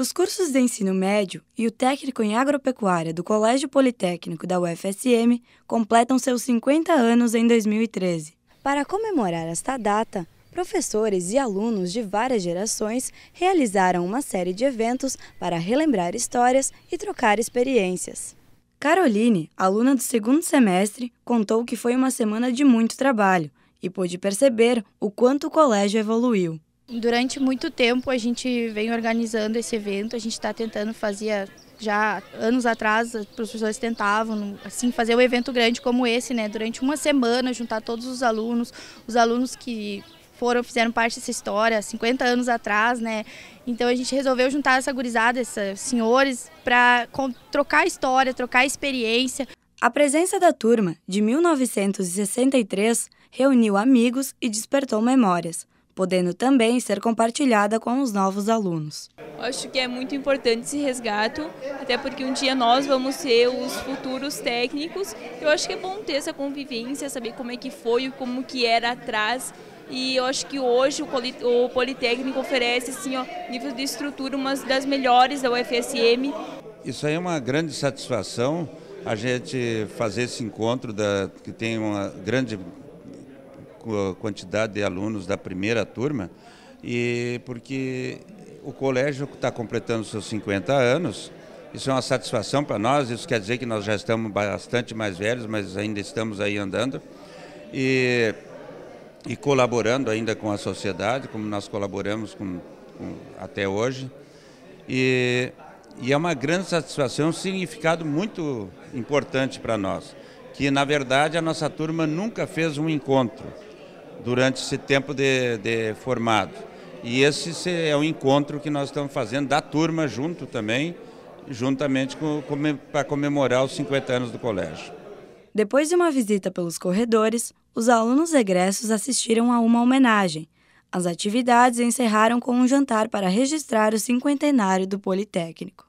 Os cursos de ensino médio e o técnico em agropecuária do Colégio Politécnico da UFSM completam seus 50 anos em 2013. Para comemorar esta data, professores e alunos de várias gerações realizaram uma série de eventos para relembrar histórias e trocar experiências. Caroline, aluna do segundo semestre, contou que foi uma semana de muito trabalho e pôde perceber o quanto o colégio evoluiu. Durante muito tempo a gente vem organizando esse evento, a gente está tentando fazer já anos atrás os professores tentavam assim fazer um evento grande como esse, né? Durante uma semana juntar todos os alunos, os alunos que foram fizeram parte dessa história 50 anos atrás, né? Então a gente resolveu juntar essa gurizada, esses senhores, para trocar história, trocar experiência. A presença da turma de 1963 reuniu amigos e despertou memórias podendo também ser compartilhada com os novos alunos. Acho que é muito importante esse resgate, até porque um dia nós vamos ser os futuros técnicos. Eu acho que é bom ter essa convivência, saber como é que foi, como que era atrás e eu acho que hoje o Politécnico oferece, assim, ó, nível de estrutura, uma das melhores da UFSM. Isso aí é uma grande satisfação, a gente fazer esse encontro da, que tem uma grande quantidade de alunos da primeira turma, e porque o colégio está completando seus 50 anos, isso é uma satisfação para nós, isso quer dizer que nós já estamos bastante mais velhos, mas ainda estamos aí andando e, e colaborando ainda com a sociedade, como nós colaboramos com, com, até hoje. E, e é uma grande satisfação, é um significado muito importante para nós, que na verdade a nossa turma nunca fez um encontro durante esse tempo de, de formado. E esse é um encontro que nós estamos fazendo da turma junto também, juntamente com, com, para comemorar os 50 anos do colégio. Depois de uma visita pelos corredores, os alunos egressos assistiram a uma homenagem. As atividades encerraram com um jantar para registrar o cinquentenário do Politécnico.